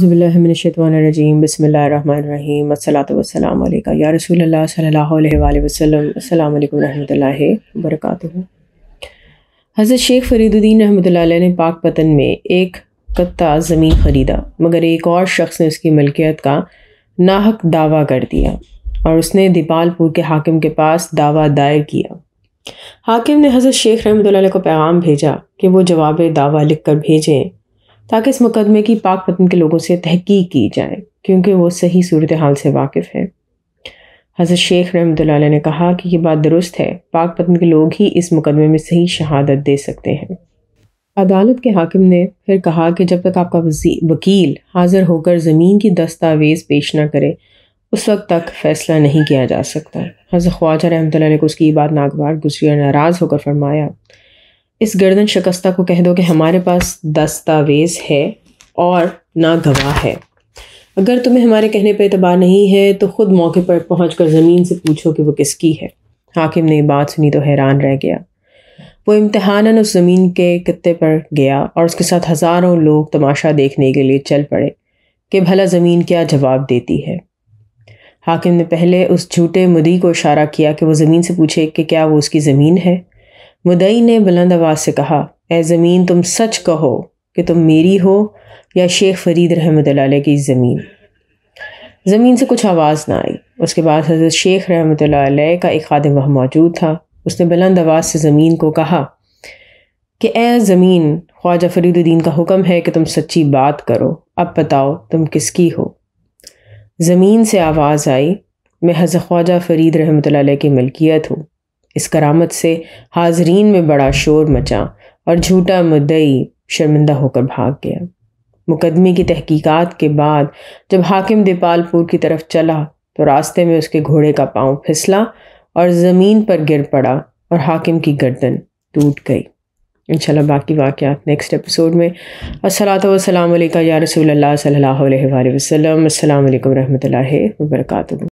ज़बिल्लिमिनशतवानरजीम बसमीम वसलाम या रसूल सल्ला वसलम वरक हज़रत शेख फ़रीदुद्दीन रहमत ने पाक पतन में एक कत्ता ज़मीन ख़रीदा मगर एक और शख्स ने उसकी मलकियत का नाहक दावा कर दिया और उसने दीपालपुर के हाकिम के पास दावा दायर किया हाकिम ने हज़रत शेख रहमत को पैगाम भेजा कि वो जवाब दावा लिख कर भेजें ताकि इस मुकदमे की पाक पतन के लोगों से तहकीक की जाए क्योंकि वो सही सूरत हाल से वाकिफ़ है हज़रत शेख रहमत ने कहा कि ये बात दुरुस्त है पाक पतन के लोग ही इस मुकदमे में सही शहादत दे सकते हैं अदालत के हाकिम ने फिर कहा कि जब तक आपका वकील हाजिर होकर ज़मीन की दस्तावेज़ पेश ना करे उस वक्त तक फैसला नहीं किया जा सकता हजर ख्वाजा रहमत ने उसकी ये बात नागवार गुजरी और नाराज़ होकर फरमाया इस गर्दन शिकस्ता को कह दो कि हमारे पास दस्तावेज़ है और ना गवाह है अगर तुम्हें हमारे कहने पर एतबार नहीं है तो ख़ुद मौके पर पहुँच कर ज़मीन से पूछो कि वो किसकी है हाकिम ने बात सुनी तो हैरान रह गया वो इम्तहान उस ज़मीन के कत्ते पर गया और उसके साथ हज़ारों लोग तमाशा देखने के लिए चल पड़े कि भला ज़मीन क्या जवाब देती है हाकिम ने पहले उस झूठे मुदी को इशारा किया कि वो ज़मीन से पूछे कि क्या वो उसकी ज़मीन है मुदई ने बुलंद आवाज़ से कहा ए ज़मीन तुम सच कहो कि तुम मेरी हो या शेख फरीद रहमत की ज़मीन ज़मीन से कुछ आवाज़ ना आई उसके बाद हज़रत शेख रहमत का एक खादम वहाँ मौजूद था उसने बुलंद आवाज़ से ज़मीन को कहा कि ए ज़मीन ख्वाजा फरीदुद्दीन का हुक्म है कि तुम सच्ची बात करो अब बताओ तुम किसकी हो ज़मीन से आवाज़ आई मैं हज़र ख्वाजा फरीद रहमत की मलकियत हूँ इस करामत से हाजरीन में बड़ा शोर मचा और झूठा मुद्दई शर्मिंदा होकर भाग गया मुकदमे की तहकीकात के बाद जब हाकिम देपालपुर की तरफ चला तो रास्ते में उसके घोड़े का पांव फिसला और ज़मीन पर गिर पड़ा और हाकिम की गर्दन टूट गई इंशाल्लाह बाकी वाक़ नेक्स्ट एपिसोड में असलात वसलाम या रसूल सल्ला वसलम अल्लाम वरहमल वर्का